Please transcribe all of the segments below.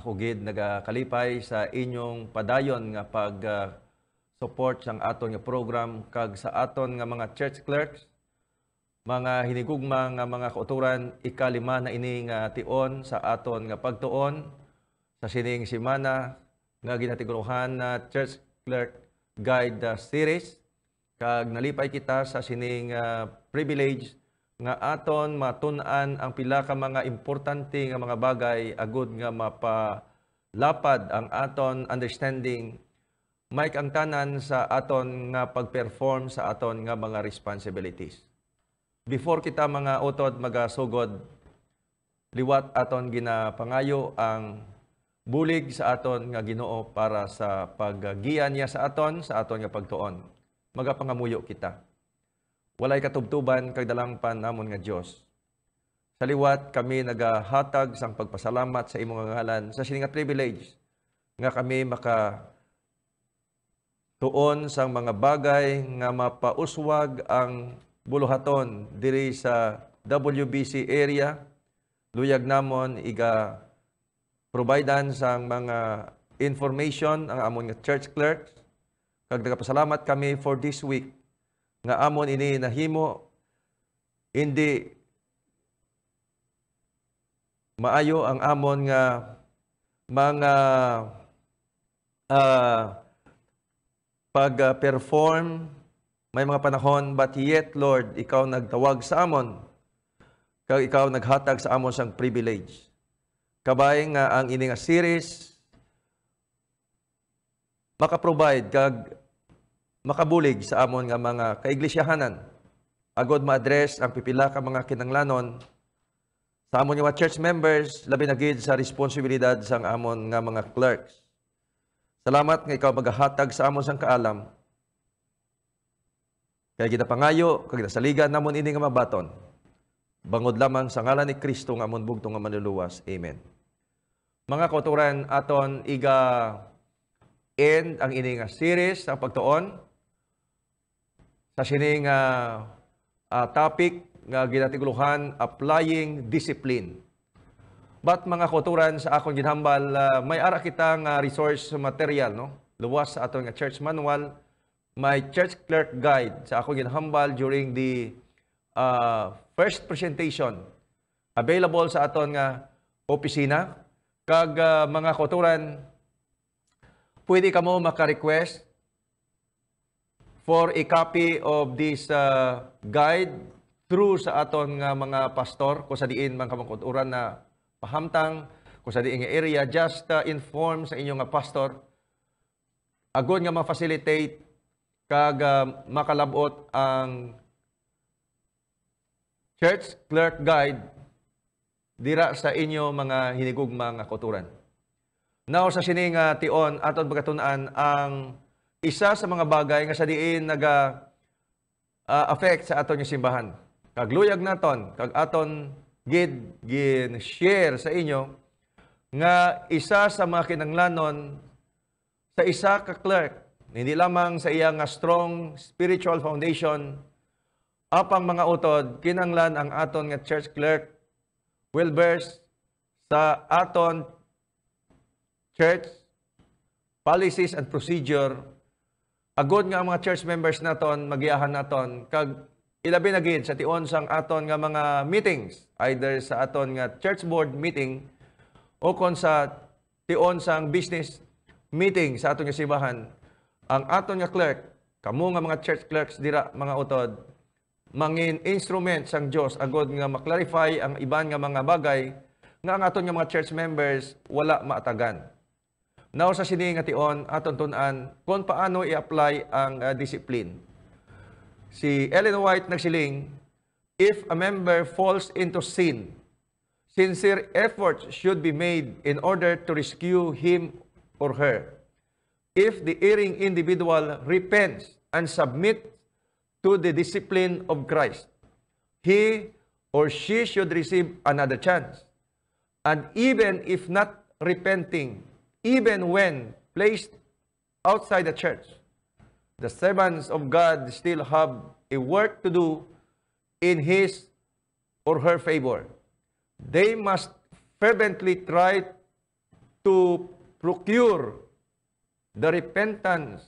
Ako gid nagakalipay sa inyong padayon nga pag support sang aton nga program kag sa aton nga mga church clerks, mga hinigugma nga mga kauturan ikalima na ini nga tion sa aton nga pagtuon sa sining semana nga ginatiguruhan na church clerk guide series kag nalipay kita sa sining uh, privilege nga aton matun-an ang pila ka mga importante nga mga bagay agud nga mapalapad ang aton understanding Mike ang tanan sa aton nga pagperform sa aton nga mga responsibilities. Before kita mga utod magasugod, liwat aton ginapangayo ang bulig sa aton nga Ginoo para sa paggian niya sa aton sa aton nga pagtuon. Magapangamuyo kita walay katubtuban kag dalangpan namon nga Dios. Sa liwat kami nagahatag sang pagpasalamat sa imong ngalan sa sini nga privilege nga kami maka tuon sang mga bagay nga mapauswag ang buluhaton diri sa WBC area luyag namon iga providean sang mga information ang amon nga church clerks kag nagapasalamat kami for this week nga amon ini nahimo indi maayo ang amon nga mga uh, pag-perform may mga panahon but yet Lord ikaw nagtawag sa amon kag ikaw naghatag sa amon sang privilege kabay nga ang ini nga series maka-provide kag makabulig sa amon nga mga kaiglesyahhanan. Agod ma-address ang pipila ka mga kinanglanon sa amon nga mga church members, labi na gid sa responsibilidad sa amon nga mga clerks. Salamat nga ikaw magahatag sa amon sang kaalam. Kaya kita pangayo, kag saligan namon ini nga mabaton. Bangod lamang sa ngalan ni Kristo nga amon bugtong nga manluluwas. Amen. Mga kauturan aton iga end ang ini nga series sa pagtuon sa sining uh, uh, topic nga ginatiguluhan applying discipline. But mga koturan sa akong ginhambal uh, may ara kitang uh, resource material no luwas sa atong church manual my church clerk guide sa akong ginhambal during the uh, first presentation available sa aton nga opisina kag uh, mga koturan pwede kamo maka-request for a copy of this uh, guide through sa aton nga mga pastor ko sa diin mga kamangkuturan na pahamtang ko sa diin nga area just uh, inform sa inyong nga pastor agon nga ma-facilitate kag uh, makalabot ang church clerk guide dira sa inyo mga hinigugmang nga kuturan. Now sa sining uh, tion aton pagkatunaan ang isa sa mga bagay nga sa diin naga-affect ah, ah, uh, sa aton yung simbahan. Kagluyag naton, kag aton gid gin share sa inyo nga isa sa mga kinanglanon sa isa ka clerk hindi lamang sa iya nga strong spiritual foundation apang mga utod kinanglan ang aton nga church clerk well versed sa aton church policies and procedure Agod nga mga church members naton, magiyahan naton, kag ilabi na gid sa tion sang aton nga mga meetings, either sa aton nga church board meeting o kon sa tion sang business meeting sa aton nga sibahan, ang aton nga clerk, kamo nga mga church clerks dira mga utod, mangin instrument sang Dios agod nga maklarify ang iban nga mga bagay nga ang aton nga mga church members wala maatagan. Now sa sini nga tion aton tun-an paano i-apply ang uh, ah, discipline. Si Ellen White nagsiling, if a member falls into sin, sincere efforts should be made in order to rescue him or her. If the erring individual repents and submits to the discipline of Christ, he or she should receive another chance. And even if not repenting, even when placed outside the church. The servants of God still have a work to do in his or her favor. They must fervently try to procure the repentance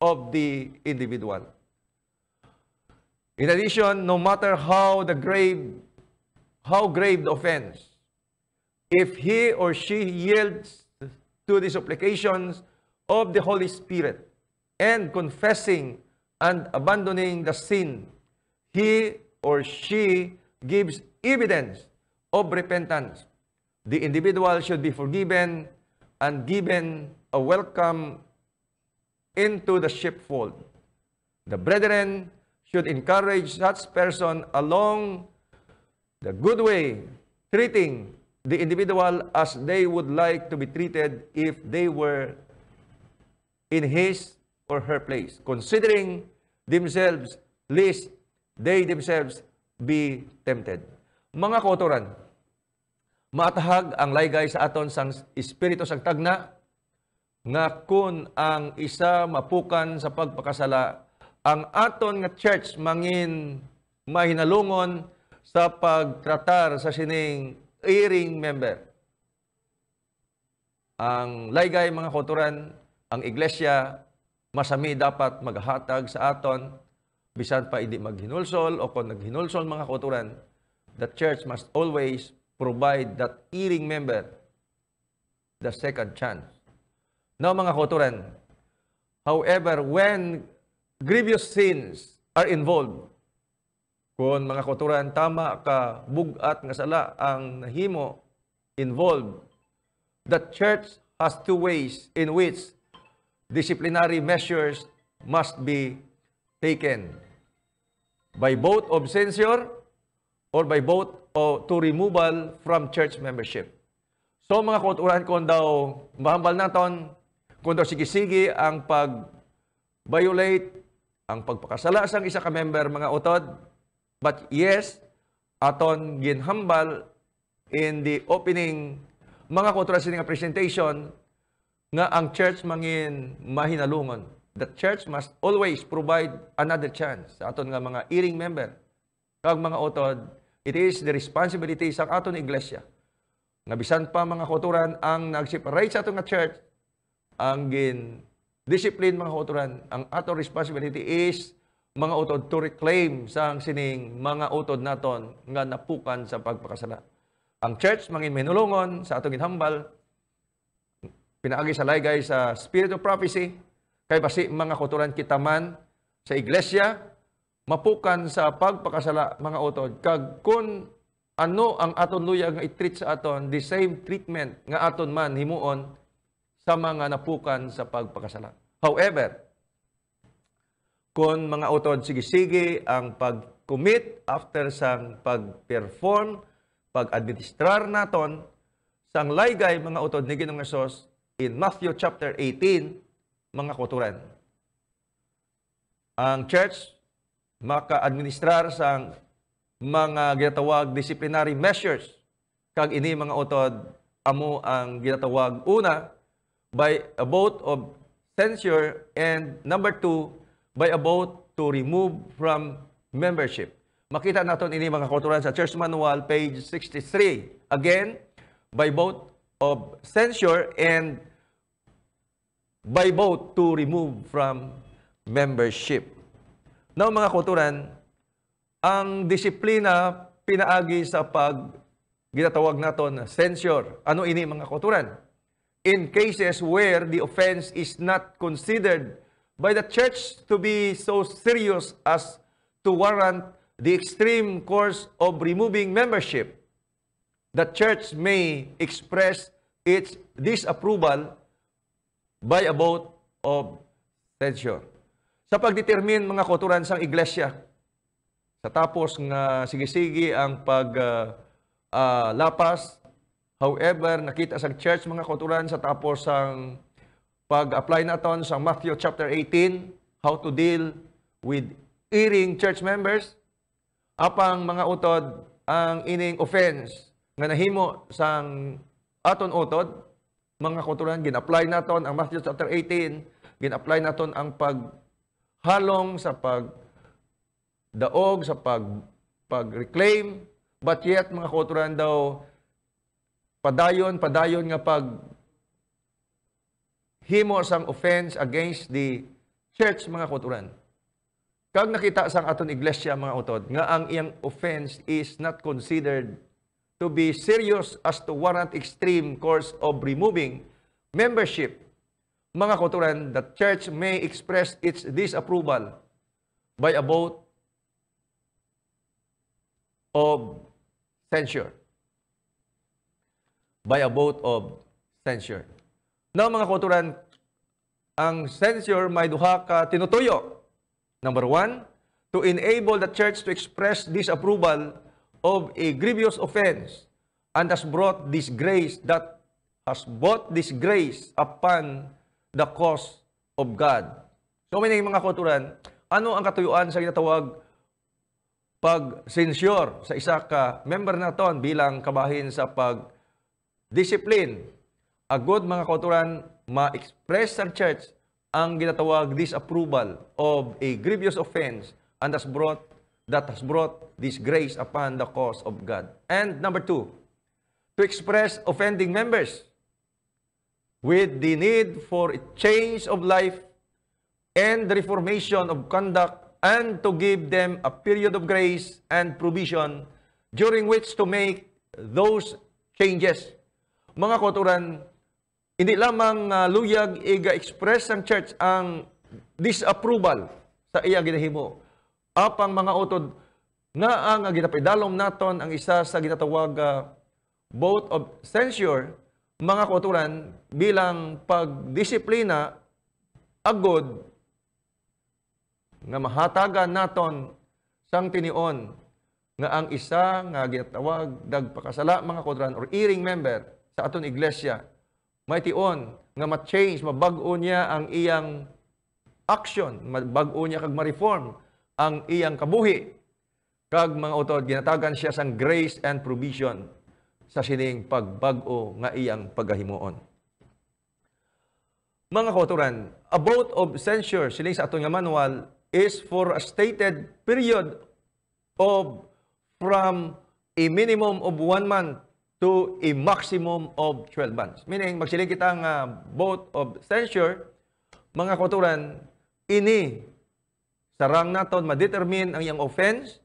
of the individual. In addition, no matter how the grave, how grave the offense, if he or she yields to the supplications of the Holy Spirit, and confessing and abandoning the sin, he or she gives evidence of repentance. The individual should be forgiven and given a welcome into the sheepfold. The brethren should encourage such person along the good way, treating the individual as they would like to be treated if they were in his or her place, considering themselves lest they themselves be tempted. Mga kotoran, matahag ang laygay sa aton sang espiritu sang tagna nga kun ang isa mapukan sa pagpakasala ang aton nga church mangin mahinalungon sa pagtratar sa sining a member. Ang laygay mga kotoran, ang iglesia, masami dapat maghatag sa aton, bisan pa hindi maghinulsol o kung naghinulsol mga kotoran, the church must always provide that hearing member the second chance. Now mga kotoran, however, when grievous sins are involved, kung mga kulturan tama ka bugat nga sala ang nahimo involved, the church has two ways in which disciplinary measures must be taken. By vote of censure or by vote o to removal from church membership. So mga kauturan kung daw mahambal naton, kung daw sige-sige ang pag-violate, ang pagpakasala sa isa ka-member mga utod, But yes, aton ginhambal in the opening mga kontra sa nga presentation nga ang church mangin mahinalungon. The church must always provide another chance sa aton nga mga hearing member. Kag mga otod, it is the responsibility sa aton iglesia. Nga bisan pa mga koturan ang nag-separate sa aton nga church, ang gin discipline mga koturan, ang aton responsibility is mga utod to reclaim sa sining mga utod naton nga napukan sa pagpakasala. Ang church mangin minulungon sa atong ginhambal pinaagi sa laygay sa spirit of prophecy kay basi mga kuturan man sa iglesia mapukan sa pagpakasala mga utod kag kun ano ang aton luya nga i-treat sa aton the same treatment nga aton man himuon sa mga napukan sa pagpakasala. However, kung mga utod sige-sige ang pag-commit after sang pag-perform, pag-administrar naton, sang laygay mga utod ni Ginoong Hesus in Matthew chapter 18, mga kuturan. Ang church maka-administrar sang mga ginatawag disciplinary measures kag ini mga utod amo ang ginatawag una by a vote of censure and number two by a vote to remove from membership. Makita natin ini mga kauturan sa Church Manual, page 63. Again, by vote of censure and by vote to remove from membership. Now mga kauturan, ang disiplina pinaagi sa pag ginatawag naton censure. Ano ini mga kauturan? In cases where the offense is not considered by the church to be so serious as to warrant the extreme course of removing membership. The church may express its disapproval by a vote of censure. Sa pagdetermine mga koturan sang iglesia, sa tapos nga sige-sige ang pag uh, uh, lapas, however, nakita sa church mga koturan sa tapos ang pag-apply naton sa Matthew chapter 18, how to deal with iring church members, apang mga utod ang ining offense nga nahimo sang aton utod, mga kuturan, gin-apply naton ang Matthew chapter 18, gin-apply naton ang paghalong sa pag daog sa pag pag-reclaim, but yet mga kuturan daw padayon padayon nga pag him or some offense against the church, mga kuturan. Kag nakita sang aton iglesia, mga utod, nga ang iyang offense is not considered to be serious as to warrant extreme course of removing membership. Mga kuturan, the church may express its disapproval by a vote of censure. By a vote of censure ng mga kauturan, ang censure may duha ka tinutuyo. Number one, to enable the church to express disapproval of a grievous offense and has brought this grace that has brought this grace upon the cause of God. So, may mga kauturan, ano ang katuyuan sa ginatawag pag-sensure sa isa ka member naton bilang kabahin sa pag-discipline A agod mga kauturan, ma-express ng church ang ginatawag disapproval of a grievous offense and has brought that has brought disgrace upon the cause of God. And number two, to express offending members with the need for a change of life and the reformation of conduct and to give them a period of grace and provision during which to make those changes. Mga koturan, hindi lamang uh, luyag iga-express ng church ang disapproval sa iya ginahimo. Apang mga utod nga ang ginapaidalom naton ang isa sa ginatawag uh, vote of censure mga kuturan, bilang pagdisiplina agod nga mahatagan naton sang tinion nga ang isa nga ginatawag dagpakasala mga kuturan or earing member sa aton iglesia Mahition nga ma-change, mabag-o niya ang iyang action, mabag-o niya kag ma-reform ang iyang kabuhi. Kag mga utod ginatagan siya sang grace and provision sa sining pagbag-o nga iyang pagahimuon. Mga kauturan, a vote of censure siling sa atong manual is for a stated period of from a minimum of one month to a maximum of 12 months. Meaning, magsiling kitang uh, ah, vote of censure, mga koturan, ini sarang naton ma-determine ang iyang offense,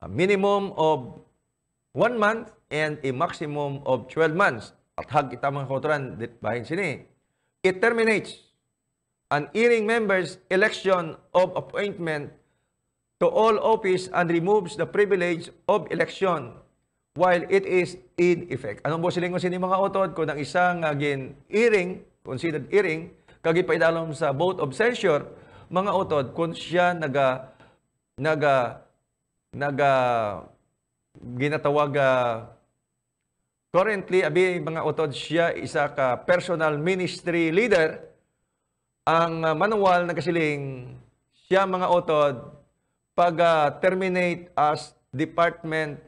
a minimum of 1 month and a maximum of 12 months. At hag kita mga koturan, bahin sini. It terminates an hearing member's election of appointment to all office and removes the privilege of election while it is in effect. Anong bo silingon sini mga utod kung ang isang again ah, earring considered earring kagit paidalom sa vote of censure mga utod kung siya naga naga naga ginatawag ah, currently abi mga utod siya isa ka personal ministry leader ang ah, manual manual kasiling siya mga utod pag uh, terminate as department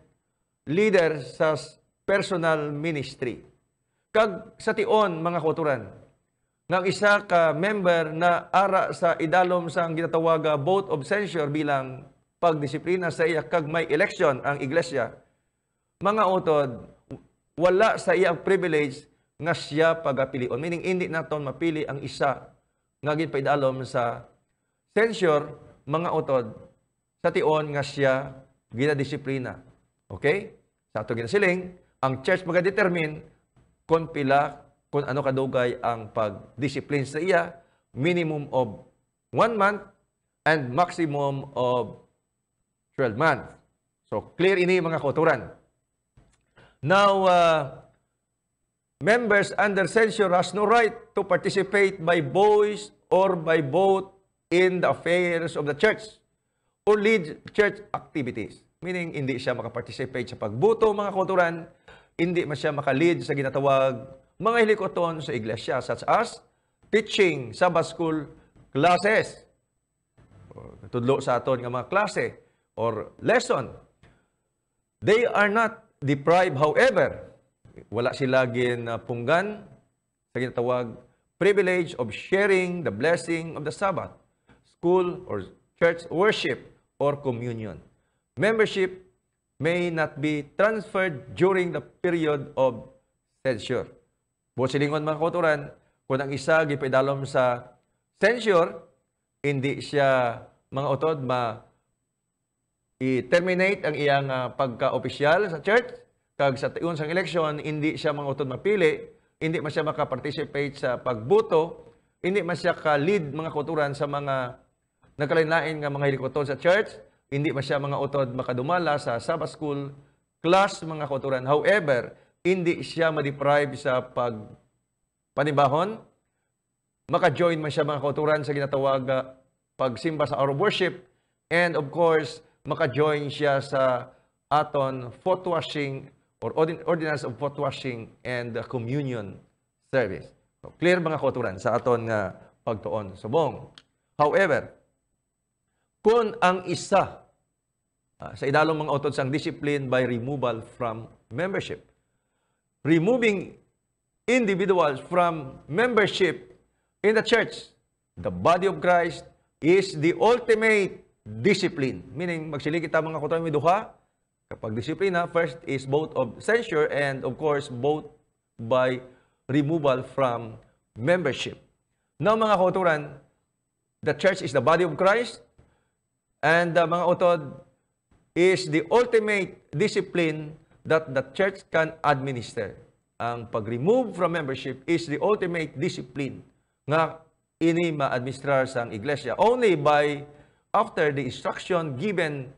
leader sa personal ministry. Kag sa tion, mga koturan, ng isa ka member na ara sa idalom sa ang ginatawaga ah, vote of censure bilang pagdisiplina sa iya kag may election ang iglesia. Mga utod, wala sa iya privilege nga siya pagapilion. Meaning, hindi naton mapili ang isa nga ginpaidalom sa censure, mga utod, sa tion nga siya ginadisiplina. Okay? Sa ato ginasiling, ang church magadetermine kung pila kung ano kadugay ang pag-discipline sa iya minimum of 1 month and maximum of 12 months. So clear ini mga kauturan. Now uh, members under censure has no right to participate by voice or by vote in the affairs of the church or lead church activities. Meaning, hindi siya makaparticipate sa pagboto, mga kulturan. Hindi man siya makalid sa ginatawag mga helikoton sa iglesia, such as teaching, Sabbath school, classes. Tudlo sa aton nga mga klase or lesson. They are not deprived, however, wala sila ginapunggan sa ginatawag privilege of sharing the blessing of the Sabbath, school or church worship or communion membership may not be transferred during the period of censure. Busilingon mga kauturan, kung ang isa gipedalom sa censure, hindi siya mga utod ma i-terminate ang iyang uh, pagka-opisyal sa church kag sa tiun sang eleksyon hindi siya mga utod mapili hindi man siya makaparticipate sa pagboto hindi man siya ka-lead mga kuturan sa mga nagkalain-lain nga mga helikoton sa church hindi masya mga utod makadumala sa Sabbath School class mga kauturan. However, hindi siya ma-deprive sa pag panibahon. Maka-join man siya mga kauturan sa ginatawag uh, pagsimba sa hour of worship. And of course, maka-join siya sa aton foot washing or ordinance of foot washing and uh, communion service. So, clear mga kauturan sa aton nga ah, pagtuon subong. However, kun ang isa uh, sa idalong mga otot sang discipline by removal from membership. Removing individuals from membership in the church, the body of Christ, is the ultimate discipline. Meaning, magsilig kita mga kutang may duha. Kapag disiplina, first is both of censure and of course, both by removal from membership. Now mga kauturan, the church is the body of Christ, and uh, mga utod is the ultimate discipline that the church can administer. Ang pag-remove from membership is the ultimate discipline nga ini ma-administrar sa iglesia only by after the instruction given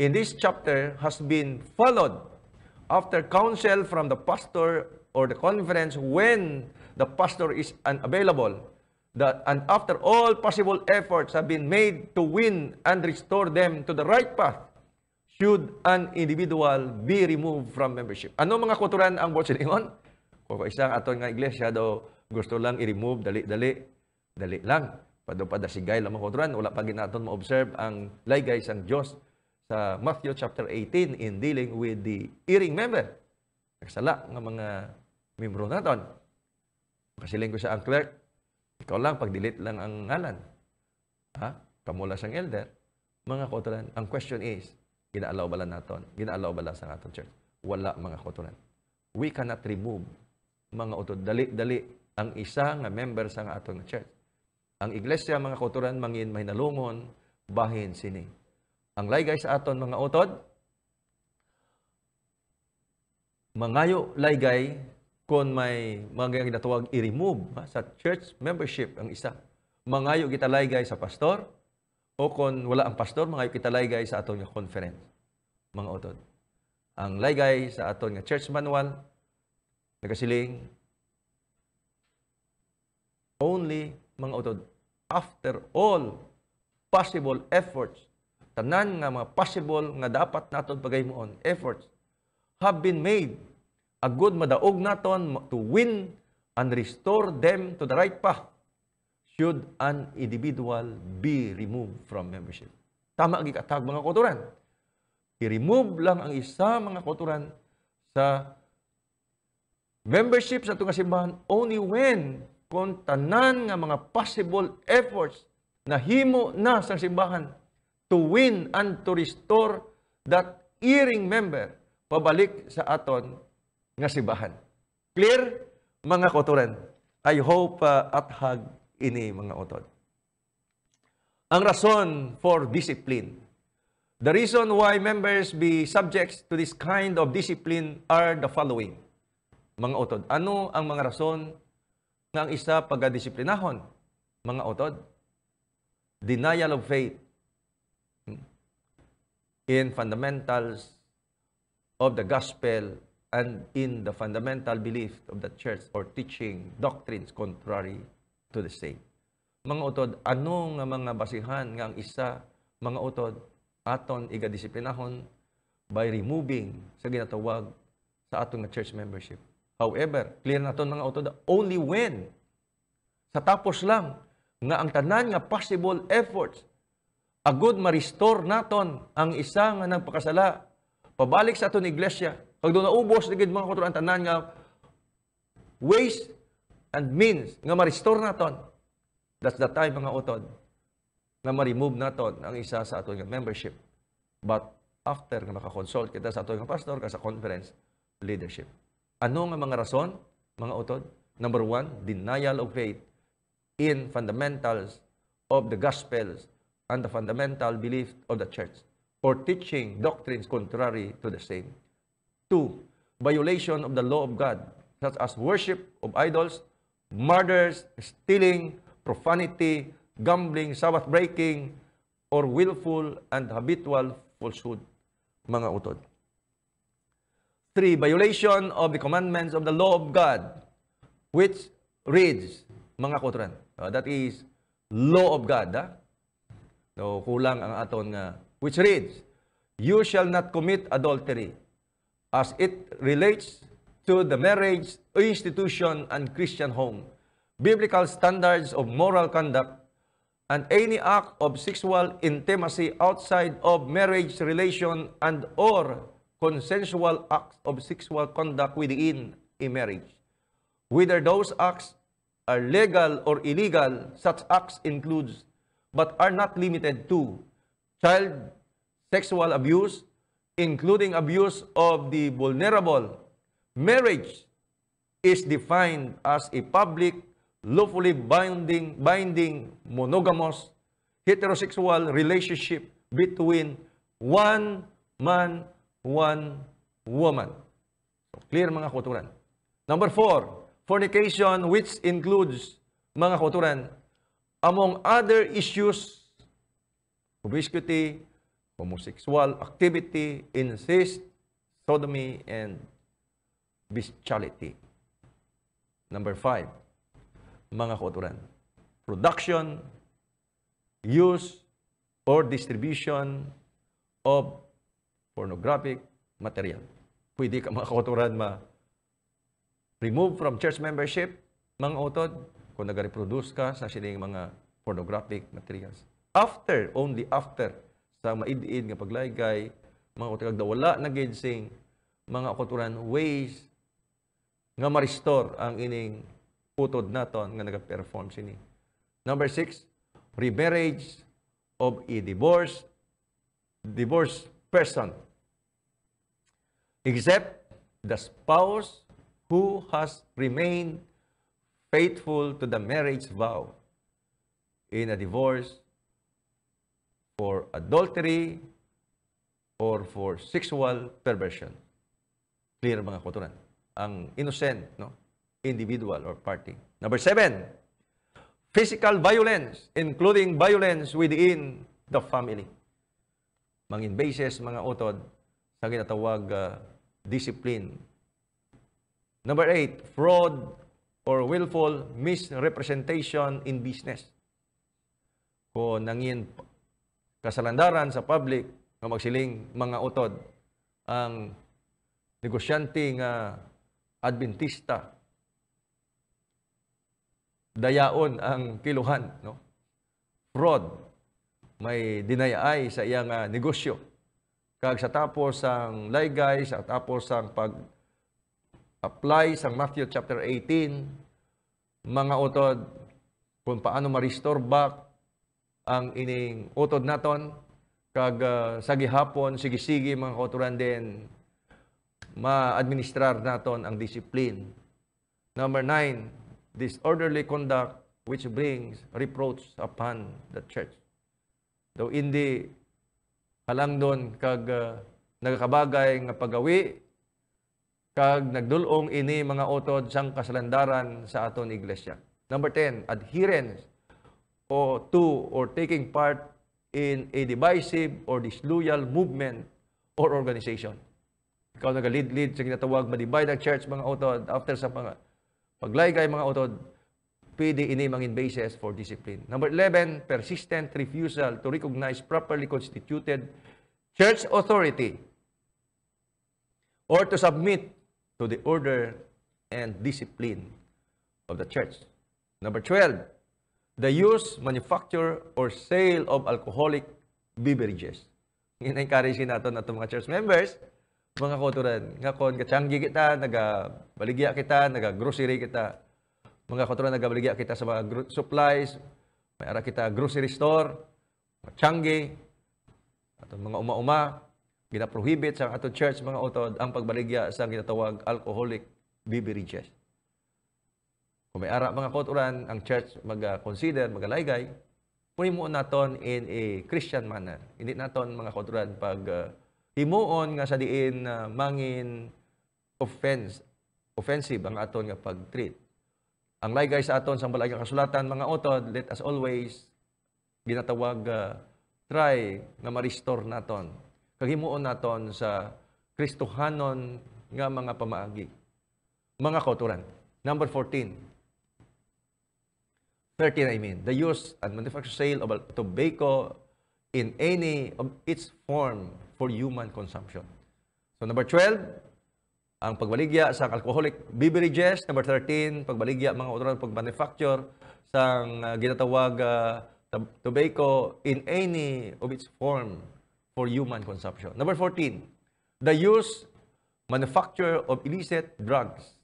in this chapter has been followed after counsel from the pastor or the conference when the pastor is unavailable that and after all possible efforts have been made to win and restore them to the right path, should an individual be removed from membership? Ano mga kuturan ang botselingon? Kung isang aton nga iglesia do gusto lang i-remove, dali-dali, dali lang. Padupada sigay lamang kuturan, wala pa ginaton ma-observe ang laygay sang Diyos sa Matthew chapter 18 in dealing with the hearing member. Nagsala ng mga membro naton. Kasiling ko sa ang clerk, ikaw lang, pag-delete lang ang ngalan. Ha? Kamula siyang elder. Mga kotoran, ang question is, ginaalaw ba lang natin? Ginaalaw ba lang sa natin church? Wala mga kotoran. We cannot remove mga utod. Dali-dali ang isa nga member sa nga aton church. Ang iglesia mga kotoran, mangin may nalungon, bahin sini. Ang laygay sa aton mga utod, mangayo laygay kon may mga ginatawag i-remove ha, sa church membership ang isa. Mangayo kita laygay sa pastor o kon wala ang pastor mangayo kita laygay sa aton nga conference. Mga utod. Ang laygay sa aton nga church manual nagasiling only mga utod after all possible efforts tanan nga mga possible nga dapat naton pagaymoon efforts have been made a good madaog naton to win and restore them to the right path should an individual be removed from membership. Tama ang ikatag mga kotoran. I-remove lang ang isa mga kotoran sa membership sa itong simbahan only when kung tanan nga mga possible efforts na himo na sa simbahan to win and to restore that earing member pabalik sa aton nga sibahan. Clear, mga kotoran? I hope uh, at hag ini mga otod. Ang rason for discipline. The reason why members be subjects to this kind of discipline are the following. Mga otod, ano ang mga rason ng ang isa pagdisiplinahon? Mga otod, denial of faith hmm, in fundamentals of the gospel and in the fundamental belief of the church or teaching doctrines contrary to the same. Mga utod, anong mga basihan nga ang isa, mga utod, aton igadisiplinahon by removing sa ginatawag sa atong church membership. However, clear na mga utod, only when, sa tapos lang, nga ang tanan nga possible efforts agud ma-restore naton ang isa nga nagpakasala pabalik sa aton iglesia pag doon naubos, ligid mga kuturan, tanan nga ways and means nga ma-restore naton. That's the time mga utod na ma-remove naton ang isa sa ato nga membership. But after nga makakonsult kita sa ato nga pastor ka sa conference leadership. Ano nga mga rason, mga utod? Number one, denial of faith in fundamentals of the gospels and the fundamental belief of the church for teaching doctrines contrary to the same. Two, violation of the law of God, such as worship of idols, murders, stealing, profanity, gambling, Sabbath breaking, or willful and habitual falsehood, mga utod. Three, violation of the commandments of the law of God, which reads, mga kotran. Uh, that is, law of God. Ha? Ah. So, kulang ang aton nga, which reads, You shall not commit adultery. as it relates to the marriage institution and Christian home, biblical standards of moral conduct, and any act of sexual intimacy outside of marriage relation and or consensual acts of sexual conduct within a marriage. Whether those acts are legal or illegal, such acts includes but are not limited to child sexual abuse, including abuse of the vulnerable, marriage is defined as a public, lawfully binding, binding monogamous, heterosexual relationship between one man, one woman. So, clear mga kuturan. Number four, fornication which includes mga kuturan among other issues, obesity, homosexual activity, incest, sodomy, and bestiality. Number five, mga kauturan, production, use, or distribution of pornographic material. Pwede ka mga kauturan ma remove from church membership, mga utod, kung nag-reproduce ka sa sining mga pornographic materials. After, only after, sa maidid nga paglaygay, mga kutukag dawala na gidsing, mga kuturan ways nga ma-restore ang ining putod naton nga nag-perform sini. Number six, remarriage of a divorce divorce person except the spouse who has remained faithful to the marriage vow in a divorce for adultery, or for sexual perversion. Clear mga kotoran. Ang innocent no? individual or party. Number seven, physical violence, including violence within the family. Mangin basis, mga utod, sa ginatawag uh, discipline. Number eight, fraud or willful misrepresentation in business. Kung nangin kasalandaran sa public nga magsiling mga utod ang negosyante nga Adventista dayaon ang kiluhan no fraud may dinayaay sa iyang uh, negosyo kag sa tapos ang laygay sa tapos ang pag apply sa Matthew chapter 18 mga utod kung paano ma-restore back ang ining utod naton kag uh, sa gihapon sige-sige mga kauturan din ma-administrar naton ang discipline. Number nine, disorderly conduct which brings reproach upon the church. Though hindi halang doon kag uh, ah, nagkabagay nga pagawi kag nagdulong ini mga utod sang kasalandaran sa aton iglesia. Number 10, adherence or to or taking part in a divisive or disloyal movement or organization. Ikaw nag-lead-lead sa ginatawag, ma-divide ang church mga otod after sa mga paglaygay mga otod, pwede inimangin basis for discipline. Number 11, persistent refusal to recognize properly constituted church authority or to submit to the order and discipline of the church. Number 12, the use, manufacture, or sale of alcoholic beverages. In-encourage nato na mga church members, mga koturan, nga kon kachanggi kita, nagabaligya kita, naga-grocery kita, mga koturan, nagabaligya kita sa mga supplies, may ara kita grocery store, kachanggi, ato mga uma-uma, ginaprohibit sa ato church, mga utod, ang pagbaligya sa ginatawag alcoholic beverages. Kung may ara mga kauturan, ang church mag-consider, magalaygay, puri mo naton in a Christian manner. Hindi naton mga kauturan pag uh, himuon nga sa diin uh, mangin offense offensive ang aton nga pag-treat. Ang laygay sa aton sa balay nga kasulatan mga utod, let us always ginatawag uh, try nga ma-restore naton. Kaghimuon naton sa Kristohanon nga mga pamaagi. Mga kauturan. Number 14. 13, I mean, the use and manufacture sale of tobacco in any of its form for human consumption. So number 12, ang pagbaligya sa alcoholic beverages. Number 13, pagbaligya mga otoran pagmanufacture sa uh, ah, ginatawag uh, tobacco in any of its form for human consumption. Number 14, the use, manufacture of illicit drugs,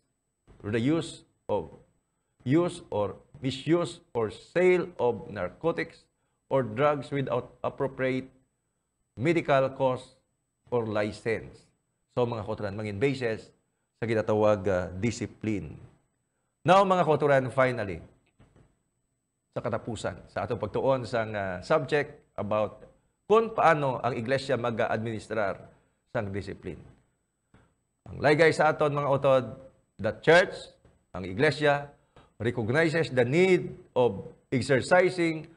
or the use of, use or misuse, or sale of narcotics or drugs without appropriate medical cause or license. So mga kotoran, maging basis sa ginatawag uh, discipline. Now mga kotoran, finally, sa katapusan, sa atong pagtuon sa uh, subject about kung paano ang iglesia mag-administrar sa discipline. Ang laygay sa aton mga otod, the church, ang iglesia, recognizes the need of exercising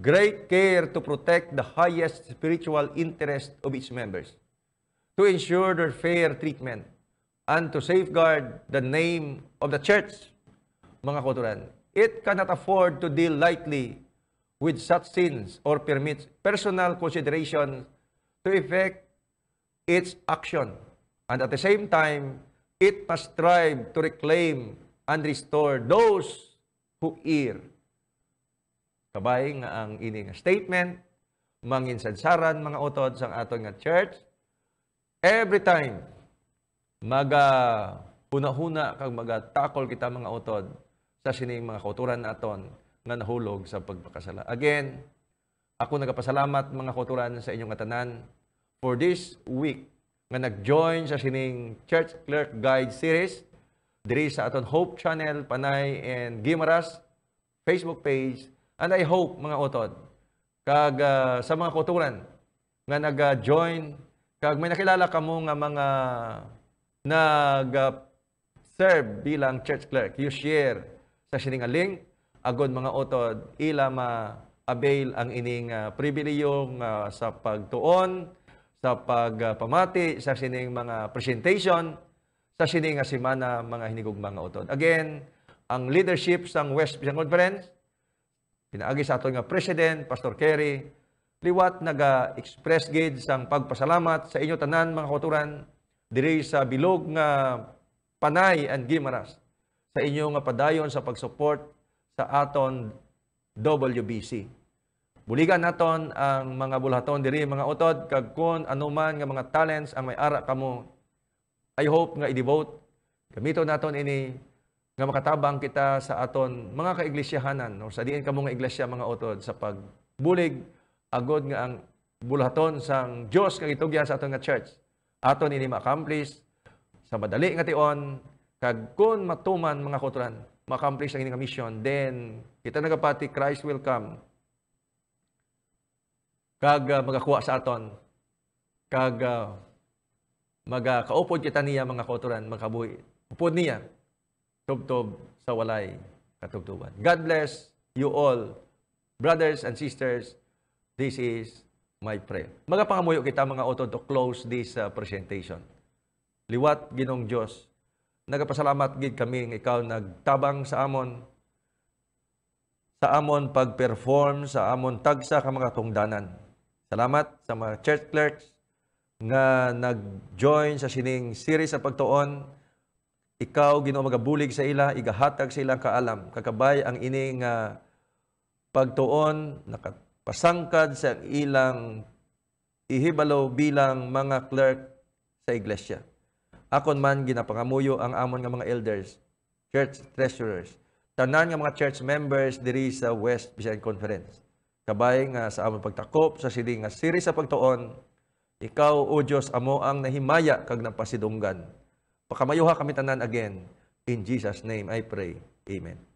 great care to protect the highest spiritual interest of its members, to ensure their fair treatment, and to safeguard the name of the church. Mga koturan, it cannot afford to deal lightly with such sins or permits personal consideration to affect its action. And at the same time, it must strive to reclaim and restore those who err. Kabay nga ang ining nga statement manginsadsaran mga utod sang aton nga church every time maga huna-huna kag magatakol kita mga utod sa sining mga kauturan aton nga nahulog sa pagpakasala. Again, ako nagapasalamat mga kauturan sa inyong tanan for this week nga nag-join sa sining Church Clerk Guide Series diri sa aton Hope Channel, Panay, and Gimaras Facebook page. And I hope, mga utod, kag uh, sa mga kuturan nga nag-join, kag may nakilala ka mo nga mga nag-serve bilang church clerk, you share sa sining link, agon mga utod, ila ma-avail ang ining uh, ah, pribileyong uh, ah, sa pagtuon, sa pagpamati, sa sining mga presentation, sa nga semana mga hinigugmang utod. Again, ang leadership sang West Philippine Conference pinaagi sa aton nga president Pastor Kerry liwat naga-express gid sang pagpasalamat sa inyo tanan mga kauturan diri sa bilog nga Panay and Gimaras sa inyo nga padayon sa pagsupport sa aton WBC. Buligan naton ang mga bulhaton diri mga utod kag kun anuman nga mga talents ang may ara kamo I hope nga i-devote. Gamito naton ini nga makatabang kita sa aton mga kaiglesyahanan o sa diin kamo nga iglesia mga otod sa pagbulig agod nga ang bulaton sang Dios kag gitugya sa aton nga church. Aton ini ma-accomplish sa madali nga tion kag kun matuman mga kutran ma-accomplish ang ini nga mission then kita nagapati Christ will come kag uh, magakuha sa aton kag uh, magkaupod kita niya mga kautoran makabuhi upod niya tubtob sa walay katubtuban God bless you all brothers and sisters this is my prayer maga kita mga utod to close this uh, presentation liwat ginong Dios nagapasalamat gid kami nga ikaw nagtabang sa amon sa amon pag-perform sa amon tagsa ka mga tungdanan salamat sa mga church clerks nga nag-join sa sining series sa pagtuon ikaw Ginoo magabulig sa ila igahatag sa ilang kaalam kakabay ang ini nga pagtuon nakapasangkad sa ilang ihibalo bilang mga clerk sa iglesia akon man ginapangamuyo ang amon nga mga elders church treasurers tanan nga mga church members diri sa West Vision Conference kabay nga sa amon pagtakop sa sining nga series sa pagtuon ikaw, O Diyos, amo ang nahimaya kag napasidunggan. Pakamayuha kami tanan again. In Jesus' name I pray. Amen.